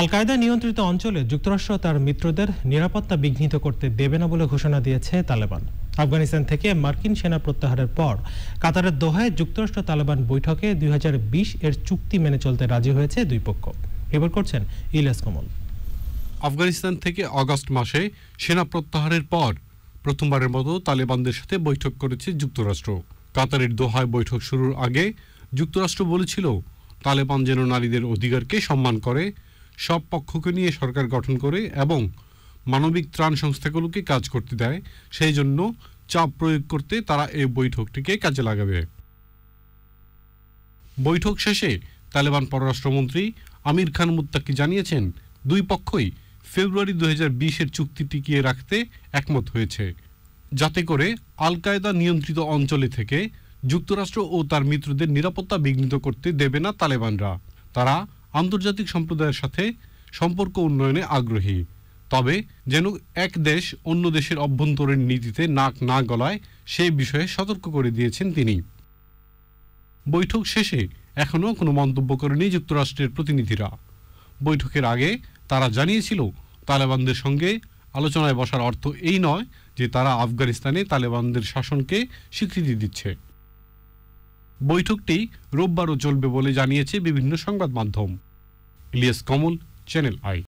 আল কায়দা নিয়ন্ত্রিত অঞ্চলে যুক্তরাষ্ট্র তার মিত্রদের নিরাপত্তা বিঘ্নিত করতে দেবে না বলে ঘোষণা দিয়েছে তালেবান আফগানিস্তান থেকে মার্কিন সেনা প্রত্যাহারের পর কাতারের দোহায় যুক্তরাষ্ট্র তালেবান বৈঠকে দুই এর চুক্তি মেনে চলতে রাজি হয়েছে দুই পক্ষ এবার করছেন ইলাস কমল আফগানিস্তান থেকে অগস্ট মাসে সেনা প্রত্যাহারের পর প্রথমবারের মতো তালেবানদের সাথে বৈঠক করেছে যুক্তরাষ্ট্র কাতারের দোহায় বৈঠক শুরুর আগে যুক্তরাষ্ট্র বলেছিল তালেবান যেন নারীদের অধিকারকে সম্মান করে সব পক্ষকে নিয়ে সরকার গঠন করে এবং মানবিক ত্রাণ সংস্থাগুলোকে কাজ করতে দেয় সেই জন্য চাপ প্রয়োগ করতে তারা এই বৈঠকটিকে কাজে লাগাবে বৈঠক শেষে তালেবান পররাষ্ট্রমন্ত্রী আমির খান মুত্তাকি জানিয়েছেন দুই পক্ষই ফেব্রুয়ারি দু বিশের চুক্তি টিকিয়ে রাখতে একমত হয়েছে যাতে করে আল কায়দা নিয়ন্ত্রিত অঞ্চলে থেকে যুক্তরাষ্ট্র ও তার মিত্রদের নিরাপত্তা বিঘ্নিত করতে দেবে না তালেবানরা তারা আন্তর্জাতিক সম্প্রদায়ের সাথে সম্পর্ক উন্নয়নে আগ্রহী তবে যেন এক দেশ অন্য দেশের অভ্যন্তরীণ নীতিতে নাক না গলায় সেই বিষয়ে সতর্ক করে দিয়েছেন তিনি বৈঠক শেষে এখনও কোনো মন্তব্য করেনি যুক্তরাষ্ট্রের প্রতিনিধিরা বৈঠকের আগে তারা জানিয়েছিল তালেবানদের সঙ্গে আলোচনায় বসার অর্থ এই নয় যে তারা আফগানিস্তানে তালেবানদের শাসনকে স্বীকৃতি দিচ্ছে বৈঠকটি রোববারও চলবে বলে জানিয়েছে বিভিন্ন সংবাদ মাধ্যম Elias Common Channel I.